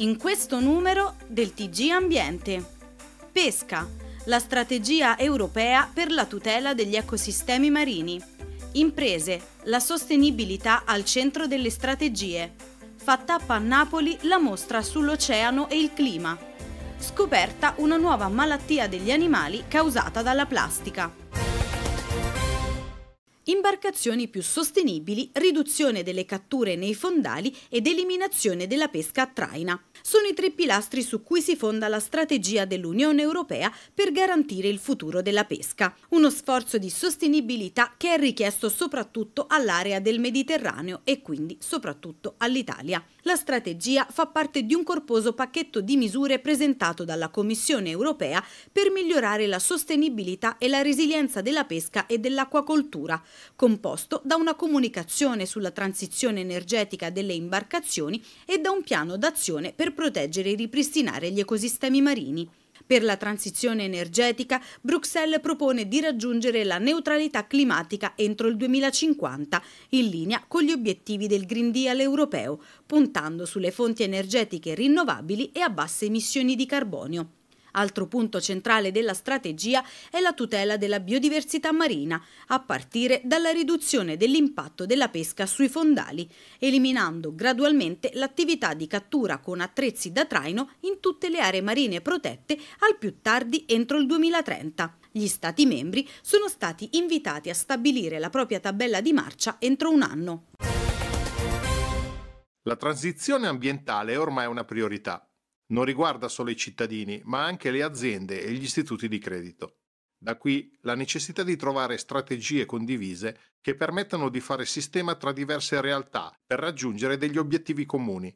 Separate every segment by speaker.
Speaker 1: in questo numero del TG Ambiente. Pesca, la strategia europea per la tutela degli ecosistemi marini. Imprese, la sostenibilità al centro delle strategie. Fatta up a Napoli la mostra sull'oceano e il clima. Scoperta una nuova malattia degli animali causata dalla plastica imbarcazioni più sostenibili, riduzione delle catture nei fondali ed eliminazione della pesca a traina. Sono i tre pilastri su cui si fonda la strategia dell'Unione Europea per garantire il futuro della pesca, uno sforzo di sostenibilità che è richiesto soprattutto all'area del Mediterraneo e quindi soprattutto all'Italia. La strategia fa parte di un corposo pacchetto di misure presentato dalla Commissione europea per migliorare la sostenibilità e la resilienza della pesca e dell'acquacoltura, composto da una comunicazione sulla transizione energetica delle imbarcazioni e da un piano d'azione per proteggere e ripristinare gli ecosistemi marini. Per la transizione energetica, Bruxelles propone di raggiungere la neutralità climatica entro il 2050, in linea con gli obiettivi del Green Deal europeo, puntando sulle fonti energetiche rinnovabili e a basse emissioni di carbonio. Altro punto centrale della strategia è la tutela della biodiversità marina, a partire dalla riduzione dell'impatto della pesca sui fondali, eliminando gradualmente l'attività di cattura con attrezzi da traino in tutte le aree marine protette al più tardi entro il 2030. Gli Stati membri sono stati invitati a stabilire la propria tabella di marcia entro un anno.
Speaker 2: La transizione ambientale è ormai una priorità non riguarda solo i cittadini, ma anche le aziende e gli istituti di credito. Da qui la necessità di trovare strategie condivise che permettano di fare sistema tra diverse realtà per raggiungere degli obiettivi comuni.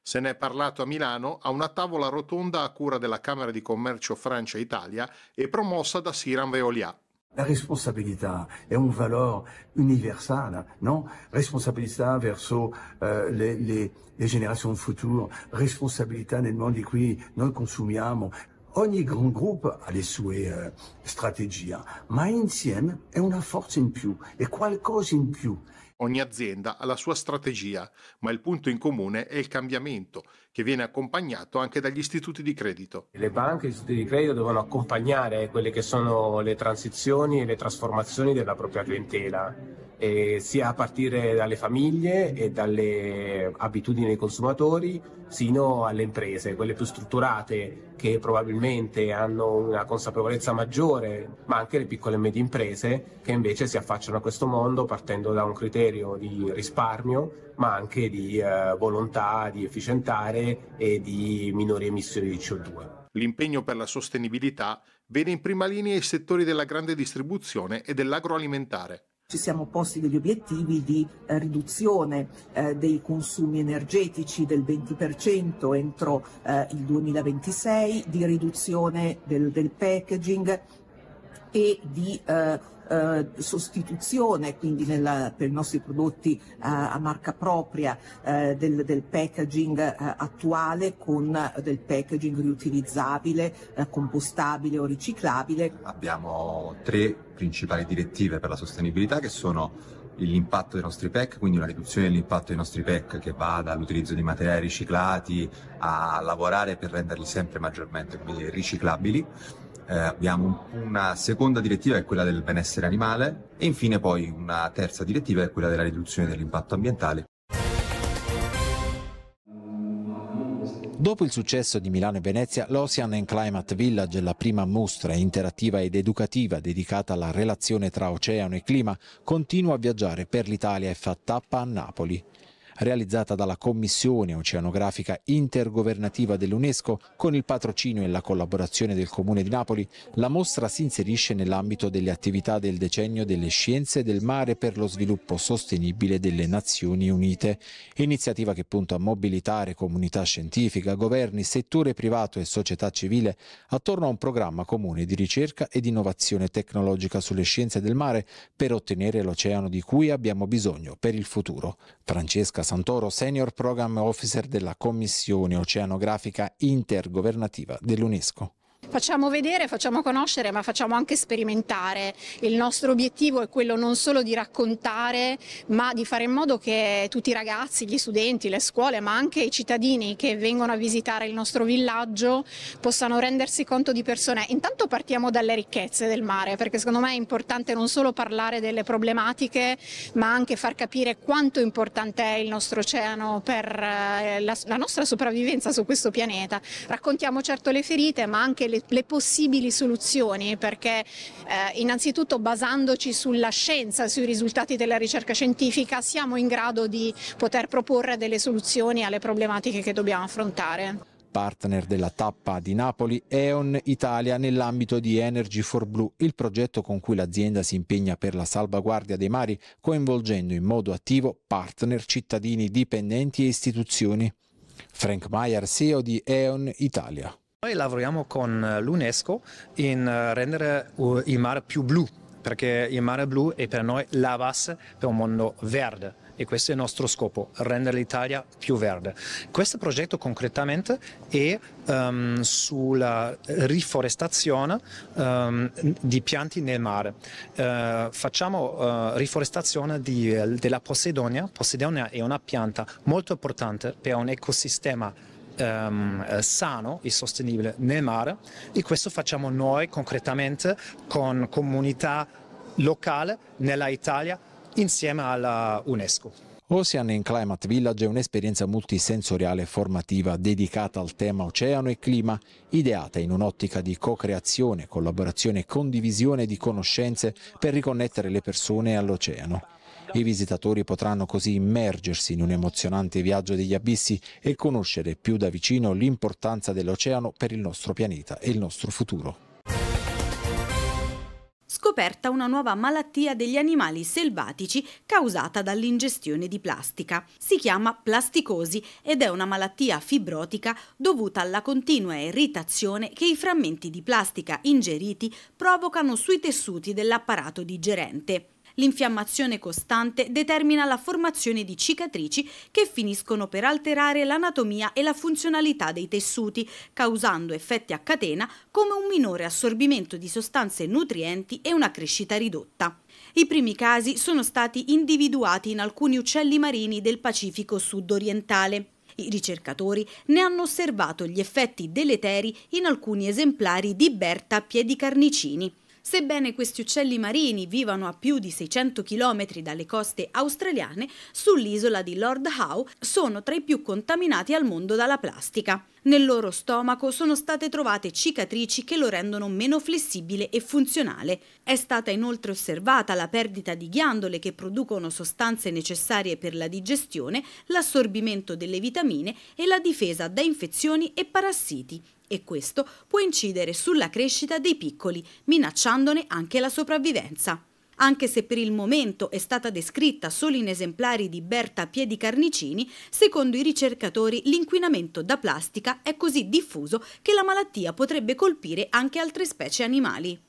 Speaker 2: Se ne è parlato a Milano a una tavola rotonda a cura della Camera di Commercio Francia-Italia e promossa da Siram Veolia. La responsabilità è un valore universale, no? Responsabilità verso eh, le, le, le, generazioni future, responsabilità nel mondo in cui noi consumiamo. Ogni grande gruppo ha le sue eh, strategie, ma insieme è una forza in più, è qualcosa in più. Ogni azienda ha la sua strategia, ma il punto in comune è il cambiamento che viene accompagnato anche dagli istituti di credito. Le banche e gli istituti di credito devono accompagnare quelle che sono le transizioni e le trasformazioni della propria clientela, eh, sia a partire dalle famiglie e dalle abitudini dei consumatori, sino alle imprese, quelle più strutturate che probabilmente hanno una consapevolezza maggiore, ma anche le piccole e medie imprese che invece si affacciano a questo mondo partendo da un criterio di risparmio, ma anche di eh, volontà di efficientare e di minori emissioni di CO2. L'impegno per la sostenibilità vede in prima linea i settori della grande distribuzione e dell'agroalimentare.
Speaker 1: Ci siamo posti degli obiettivi di eh, riduzione eh, dei consumi energetici del 20% entro eh, il 2026, di riduzione del, del packaging e di eh, eh, sostituzione, quindi nella, per i nostri prodotti eh, a marca propria, eh, del, del, packaging eh, attuale con eh, del packaging riutilizzabile, compostabile o riciclabile. Abbiamo
Speaker 2: tre principali direttive per la sostenibilità che sono l'impatto dei nostri PEC, quindi una riduzione dell'impatto dei nostri PEC che va dall'utilizzo di materiali riciclati a lavorare per renderli sempre maggiormente riciclabili. Eh, abbiamo una seconda direttiva che è quella del benessere animale e infine poi una terza direttiva che è quella della riduzione dell'impatto ambientale. Dopo il successo di Milano e Venezia, l'Ocean and Climate Village, la prima mostra interattiva ed educativa dedicata alla relazione tra oceano e clima, continua a viaggiare per l'Italia e fa tappa a Napoli realizzata dalla Commissione Oceanografica Intergovernativa dell'UNESCO con il patrocinio e la collaborazione del Comune di Napoli, la mostra si inserisce nell'ambito delle attività del decennio delle scienze del mare per lo sviluppo sostenibile delle Nazioni Unite, iniziativa che punta a mobilitare comunità scientifica, governi, settore privato e società civile attorno a un programma comune di ricerca ed innovazione tecnologica sulle scienze del mare per ottenere l'oceano di cui abbiamo bisogno per il futuro. Francesca Santoro, Senior Program Officer della Commissione Oceanografica Intergovernativa dell'UNESCO.
Speaker 1: Facciamo vedere, facciamo conoscere, ma facciamo anche sperimentare. Il nostro obiettivo è quello non solo di raccontare, ma di fare in modo che tutti i ragazzi, gli studenti, le scuole, ma anche i cittadini che vengono a visitare il nostro villaggio possano rendersi conto di persone. Intanto partiamo dalle ricchezze del mare, perché secondo me è importante non solo parlare delle problematiche, ma anche far capire quanto importante è il nostro oceano per eh, la, nostra sopravvivenza su questo pianeta. Raccontiamo certo le ferite, ma anche le le, le possibili soluzioni perché eh, innanzitutto basandoci sulla scienza, sui risultati della ricerca scientifica siamo in grado di poter proporre delle soluzioni alle problematiche che dobbiamo affrontare
Speaker 2: partner della tappa di Napoli, EON Italia nell'ambito di Energy for Blue, il progetto con cui l'azienda si impegna per la salvaguardia dei mari, coinvolgendo in modo attivo partner, cittadini, dipendenti e istituzioni. Frank Mayer, CEO di EON Italia.
Speaker 1: Noi lavoriamo
Speaker 2: con eh, l'UNESCO in eh, rendere il mare più blu, perché il mare blu è per noi la base per un mondo verde e questo è il nostro scopo, rendere l'Italia più verde. Questo progetto concretamente è um, sulla riforestazione um, di pianti nel mare. Uh, facciamo uh, riforestazione di, della Posidonia. Posidonia è una pianta molto importante per un ecosistema ehm, eh, sano e sostenibile nel mare e questo facciamo noi concretamente con comunità locale nella Italia insieme all'UNESCO. Ocean in Climate Village è un'esperienza multisensoriale formativa dedicata al tema oceano e clima, ideata in un'ottica di co-creazione, collaborazione e condivisione di conoscenze per riconnettere le persone all'oceano. I visitatori potranno così immergersi in un emozionante viaggio degli abissi e conoscere più da vicino l'importanza dell'oceano per il nostro pianeta e il nostro futuro.
Speaker 1: Scoperta una nuova malattia degli animali selvatici causata dall'ingestione di plastica. Si chiama plasticosi ed è una malattia fibrotica dovuta alla continua irritazione che i frammenti di plastica ingeriti provocano sui tessuti dell'apparato digerente. L'infiammazione costante determina la formazione di cicatrici che finiscono per alterare l'anatomia e la funzionalità dei tessuti, causando effetti a catena come un minore assorbimento di sostanze nutrienti e una crescita ridotta. I primi casi sono stati individuati in alcuni uccelli marini del Pacifico sud-orientale. I ricercatori ne hanno osservato gli effetti deleteri in alcuni esemplari di Berta piedicarnicini. Sebbene questi uccelli marini vivano a più di 600 km dalle coste australiane, sull'isola di Lord Howe sono tra i più contaminati al mondo dalla plastica. Nel loro stomaco sono state trovate cicatrici che lo rendono meno flessibile e funzionale. È stata inoltre osservata la perdita di ghiandole che producono sostanze necessarie per la digestione, l'assorbimento delle vitamine e la difesa da infezioni e parassiti e questo può incidere sulla crescita dei piccoli, minacciandone anche la sopravvivenza. Anche se per il momento è stata descritta solo in esemplari di Berta piedi carnicini, secondo i ricercatori l'inquinamento da plastica è così diffuso che la malattia potrebbe colpire anche altre specie animali.